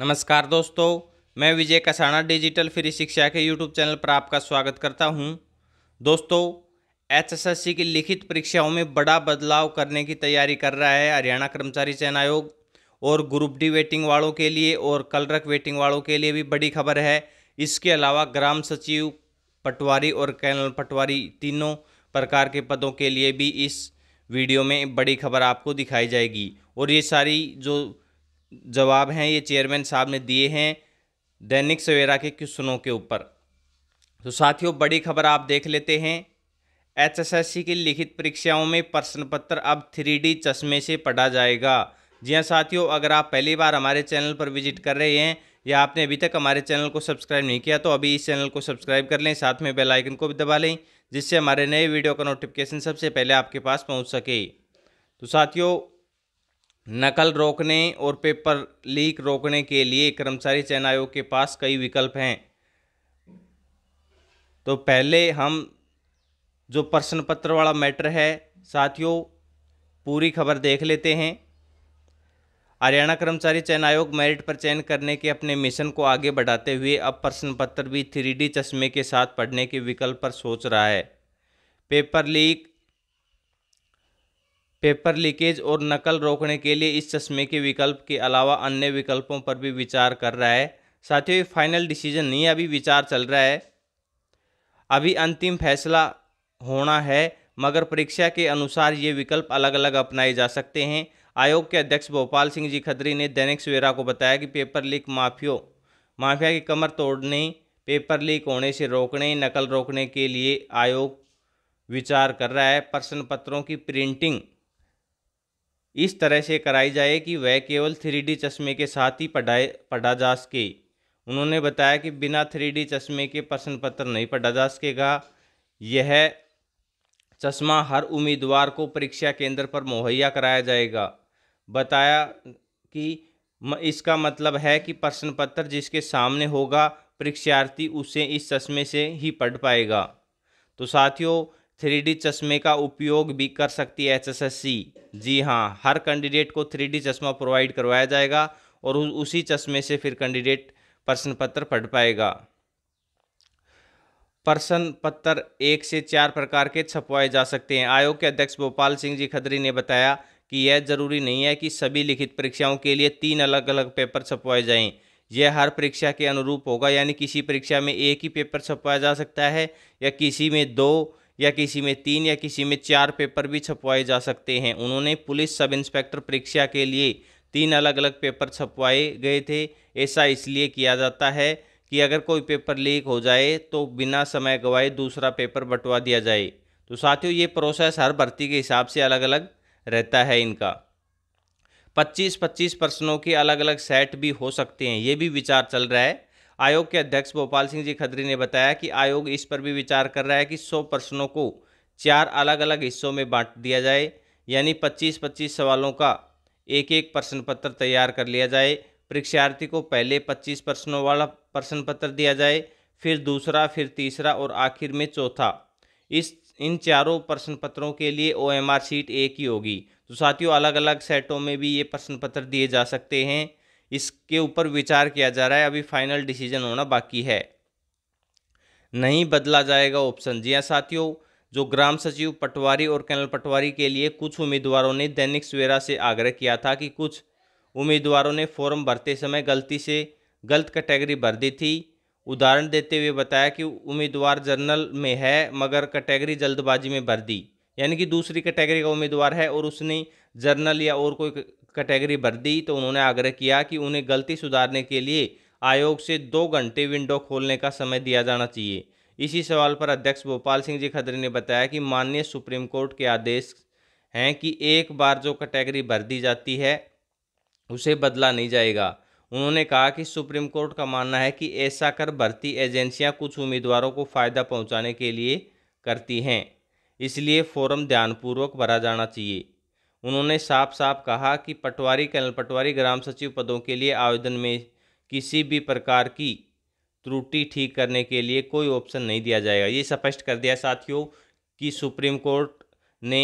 नमस्कार दोस्तों मैं विजय कसाना डिजिटल फ्री शिक्षा के यूट्यूब चैनल पर आपका स्वागत करता हूं दोस्तों एचएसएससी की लिखित परीक्षाओं में बड़ा बदलाव करने की तैयारी कर रहा है हरियाणा कर्मचारी चयन आयोग और ग्रुप डी वेटिंग वालों के लिए और कलरक वेटिंग वालों के लिए भी बड़ी खबर है इसके अलावा ग्राम सचिव पटवारी और कैनल पटवारी तीनों प्रकार के पदों के लिए भी इस वीडियो में बड़ी खबर आपको दिखाई जाएगी और ये सारी जो जवाब हैं ये चेयरमैन साहब ने दिए हैं दैनिक सवेरा के क्वेश्चनों के ऊपर तो साथियों बड़ी खबर आप देख लेते हैं एचएसएससी की लिखित परीक्षाओं में प्रश्न पत्र अब थ्री चश्मे से पढ़ा जाएगा जी हाँ साथियों अगर आप पहली बार हमारे चैनल पर विजिट कर रहे हैं या आपने अभी तक हमारे चैनल को सब्सक्राइब नहीं किया तो अभी इस चैनल को सब्सक्राइब कर लें साथ में बेल आइकन को भी दबा लें जिससे हमारे नए वीडियो का नोटिफिकेशन सबसे पहले आपके पास पहुंच सके तो साथियों नकल रोकने और पेपर लीक रोकने के लिए कर्मचारी चयन आयोग के पास कई विकल्प हैं तो पहले हम जो प्रश्न पत्र वाला मैटर है साथियों पूरी खबर देख लेते हैं हरियाणा कर्मचारी चयन आयोग मेरिट पर चयन करने के अपने मिशन को आगे बढ़ाते हुए अब प्रश्न पत्र भी थ्री चश्मे के साथ पढ़ने के विकल्प पर सोच रहा है पेपर लीक पेपर लीकेज और नकल रोकने के लिए इस चश्मे के विकल्प के अलावा अन्य विकल्पों पर भी विचार कर रहा है साथियों फाइनल डिसीजन नहीं अभी विचार चल रहा है अभी अंतिम फैसला होना है मगर परीक्षा के अनुसार ये विकल्प अलग अलग अपनाए जा सकते हैं आयोग के अध्यक्ष भोपाल सिंह जी खत्री ने दैनिक सवेरा को बताया कि पेपर लीक माफियो माफिया की कमर तोड़ने पेपर लीक होने से रोकने नकल रोकने के लिए आयोग विचार कर रहा है प्रश्न पत्रों की प्रिंटिंग इस तरह से कराई जाए कि वह केवल थ्री चश्मे के साथ ही पढ़ाए पढ़ा जा सके उन्होंने बताया कि बिना थ्री चश्मे के प्रश्न पत्र नहीं पढ़ा जा सकेगा यह चश्मा हर उम्मीदवार को परीक्षा केंद्र पर मुहैया कराया जाएगा बताया कि इसका मतलब है कि प्रश्न पत्र जिसके सामने होगा परीक्षार्थी उसे इस चश्मे से ही पढ़ पाएगा तो साथियों थ्री चश्मे का उपयोग भी कर सकती है एचएसएससी जी हाँ हर कैंडिडेट को थ्री चश्मा प्रोवाइड करवाया जाएगा और उसी चश्मे से फिर कैंडिडेट प्रश्न पत्र पढ़ पाएगा प्रश्न पत्र एक से चार प्रकार के छपवाए जा सकते हैं आयोग के अध्यक्ष भोपाल सिंह जी खदरी ने बताया कि यह जरूरी नहीं है कि सभी लिखित परीक्षाओं के लिए तीन अलग अलग पेपर छपवाए जाएं यह हर परीक्षा के अनुरूप होगा यानी किसी परीक्षा में एक ही पेपर छपवाया जा सकता है या किसी में दो या किसी में तीन या किसी में चार पेपर भी छपवाए जा सकते हैं उन्होंने पुलिस सब इंस्पेक्टर परीक्षा के लिए तीन अलग अलग पेपर छपवाए गए थे ऐसा इसलिए किया जाता है कि अगर कोई पेपर लीक हो जाए तो बिना समय गवाए दूसरा पेपर बंटवा दिया जाए तो साथियों ये प्रोसेस हर भर्ती के हिसाब से अलग अलग रहता है इनका 25-25 प्रश्नों के अलग अलग सेट भी हो सकते हैं ये भी विचार चल रहा है आयोग के अध्यक्ष भोपाल सिंह जी खदरी ने बताया कि आयोग इस पर भी विचार कर रहा है कि सौ प्रश्नों को चार अलग अलग हिस्सों में बांट दिया जाए यानी पच्चीस पच्चीस सवालों का एक एक प्रश्न पत्र तैयार कर लिया जाए परीक्षार्थी को पहले पच्चीस प्रश्नों वाला प्रश्न पत्र दिया जाए फिर दूसरा फिर तीसरा और आखिर में चौथा इस इन चारों प्रश्न पत्रों के लिए ओ एम आर सीट एक ही होगी तो साथियों अलग अलग सेटों में भी ये प्रश्न पत्र दिए जा सकते हैं इसके ऊपर विचार किया जा रहा है अभी फाइनल डिसीजन होना बाकी है नहीं बदला जाएगा ऑप्शन जी हाँ साथियों जो ग्राम सचिव पटवारी और कैनल पटवारी के लिए कुछ उम्मीदवारों ने दैनिक सवेरा से आग्रह किया था कि कुछ उम्मीदवारों ने फॉर्म भरते समय गलती से गलत कैटेगरी भर दी थी उदाहरण देते हुए बताया कि उम्मीदवार जर्नल में है मगर कैटेगरी जल्दबाजी में भर दी यानी कि दूसरी कैटेगरी का उम्मीदवार है और उसने जर्नल या और कोई कैटेगरी भर दी तो उन्होंने आग्रह किया कि उन्हें गलती सुधारने के लिए आयोग से दो घंटे विंडो खोलने का समय दिया जाना चाहिए इसी सवाल पर अध्यक्ष भोपाल सिंह जी खदरी ने बताया कि माननीय सुप्रीम कोर्ट के आदेश हैं कि एक बार जो कैटेगरी भर दी जाती है उसे बदला नहीं जाएगा उन्होंने कहा कि सुप्रीम कोर्ट का मानना है कि ऐसा कर भर्ती एजेंसियां कुछ उम्मीदवारों को फ़ायदा पहुंचाने के लिए करती हैं इसलिए फोरम ध्यानपूर्वक भरा जाना चाहिए उन्होंने साफ साफ कहा कि पटवारी कैनल पटवारी ग्राम सचिव पदों के लिए आवेदन में किसी भी प्रकार की त्रुटि ठीक करने के लिए कोई ऑप्शन नहीं दिया जाएगा ये स्पष्ट कर दिया साथियों कि सुप्रीम कोर्ट ने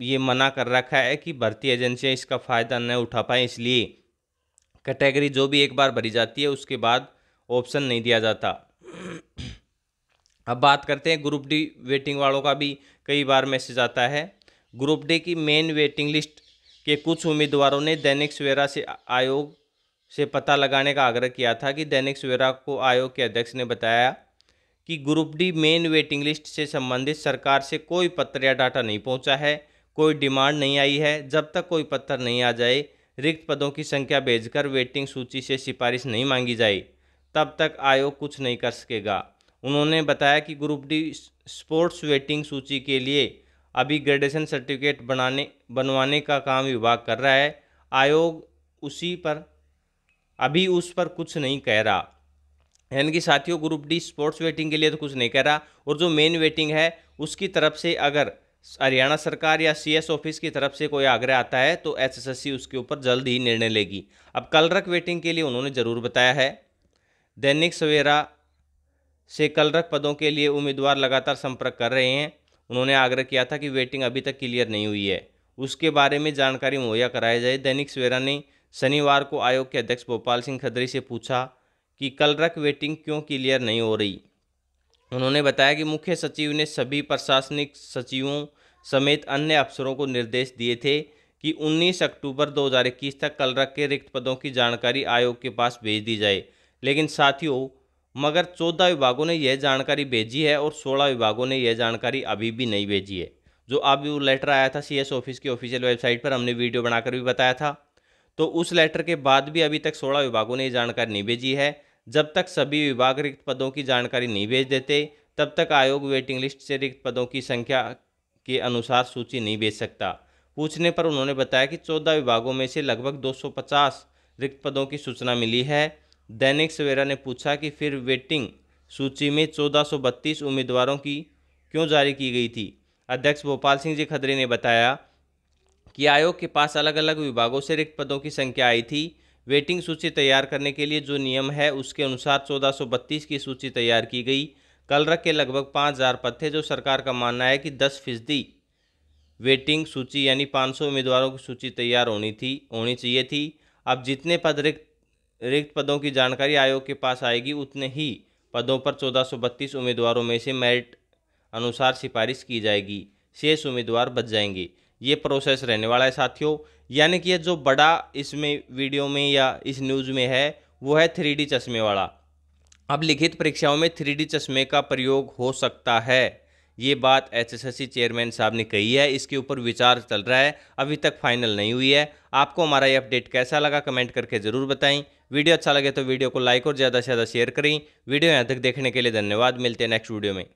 ये मना कर रखा है कि भर्ती एजेंसियाँ इसका फ़ायदा न उठा पाएँ इसलिए कैटेगरी जो भी एक बार भरी जाती है उसके बाद ऑप्शन नहीं दिया जाता अब बात करते हैं ग्रुप डी वेटिंग वालों का भी कई बार मैसेज आता है ग्रुप डी की मेन वेटिंग लिस्ट के कुछ उम्मीदवारों ने दैनिक सवेरा से आयोग से पता लगाने का आग्रह किया था कि दैनिक सवेरा को आयोग के अध्यक्ष ने बताया कि group D main waiting list से संबंधित सरकार से कोई पत्र या डाटा नहीं पहुंचा है कोई डिमांड नहीं आई है जब तक कोई पत्र नहीं आ जाए रिक्त पदों की संख्या भेजकर वेटिंग सूची से सिफारिश नहीं मांगी जाए तब तक आयोग कुछ नहीं कर सकेगा उन्होंने बताया कि ग्रुप डी स्पोर्ट्स वेटिंग सूची के लिए अभी ग्रेडेशन सर्टिफिकेट बनाने बनवाने का काम विभाग कर रहा है आयोग उसी पर अभी उस पर कुछ नहीं कह रहा यानी कि साथियों ग्रुप डी स्पोर्ट्स वेटिंग के लिए तो कुछ नहीं कह रहा और जो मेन वेटिंग है उसकी तरफ से अगर हरियाणा सरकार या सीएस ऑफिस की तरफ से कोई आग्रह आता है तो एसएससी उसके ऊपर जल्द ही निर्णय लेगी अब कलरक वेटिंग के लिए उन्होंने ज़रूर बताया है दैनिक सवेरा से कलरक पदों के लिए उम्मीदवार लगातार संपर्क कर रहे हैं उन्होंने आग्रह किया था कि वेटिंग अभी तक क्लियर नहीं हुई है उसके बारे में जानकारी मुहैया कराई जाए दैनिक सवेरा ने शनिवार को आयोग के अध्यक्ष भोपाल सिंह खदरी से पूछा कि कल रख वेटिंग क्यों क्लियर नहीं हो रही उन्होंने बताया कि मुख्य सचिव ने सभी प्रशासनिक सचिवों समेत अन्य अफसरों को निर्देश दिए थे कि 19 अक्टूबर 2021 तक कलरक के रिक्त पदों की जानकारी आयोग के पास भेज दी जाए लेकिन साथियों मगर चौदह विभागों ने यह जानकारी भेजी है और सोलह विभागों ने यह जानकारी अभी भी नहीं भेजी है जो अभी वो लेटर आया था सीएस ऑफिस की ऑफिशियल वेबसाइट पर हमने वीडियो बनाकर भी बताया था तो उस लेटर के बाद भी अभी तक सोलह विभागों ने यह जानकारी नहीं भेजी है जब तक सभी विभाग रिक्त पदों की जानकारी नहीं भेज देते तब तक आयोग वेटिंग लिस्ट से रिक्त पदों की संख्या के अनुसार सूची नहीं भेज सकता पूछने पर उन्होंने बताया कि चौदह विभागों में से लगभग दो रिक्त पदों की सूचना मिली है दैनिक सवेरा ने पूछा कि फिर वेटिंग सूची में 1432 उम्मीदवारों की क्यों जारी की गई थी अध्यक्ष भोपाल सिंह जी खदरे ने बताया कि आयोग के पास अलग अलग विभागों से रिक्त पदों की संख्या आई थी वेटिंग सूची तैयार करने के लिए जो नियम है उसके अनुसार 1432 की सूची तैयार की गई कल रख के लगभग 5000 पद थे जो सरकार का मानना है कि 10 फीसदी वेटिंग सूची यानी 500 उम्मीदवारों की सूची तैयार होनी थी होनी चाहिए थी अब जितने पद रिक्त रिक्त पदों की जानकारी आयोग के पास आएगी उतने ही पदों पर चौदह उम्मीदवारों में से मेरिट अनुसार सिफारिश की जाएगी शेष उम्मीदवार बच जाएंगे ये प्रोसेस रहने वाला है साथियों यानी कि जो बड़ा इसमें वीडियो में या इस न्यूज़ में है वो है थ्री चश्मे वाला अब लिखित परीक्षाओं में थ्री चश्मे का प्रयोग हो सकता है ये बात एचएसएससी चेयरमैन साहब ने कही है इसके ऊपर विचार चल रहा है अभी तक फाइनल नहीं हुई है आपको हमारा ये अपडेट कैसा लगा कमेंट करके ज़रूर बताएं वीडियो अच्छा लगे तो वीडियो को लाइक और ज़्यादा से ज़्यादा शेयर करें वीडियो यहाँ तक देखने के लिए धन्यवाद मिलते हैं नेक्स्ट वीडियो में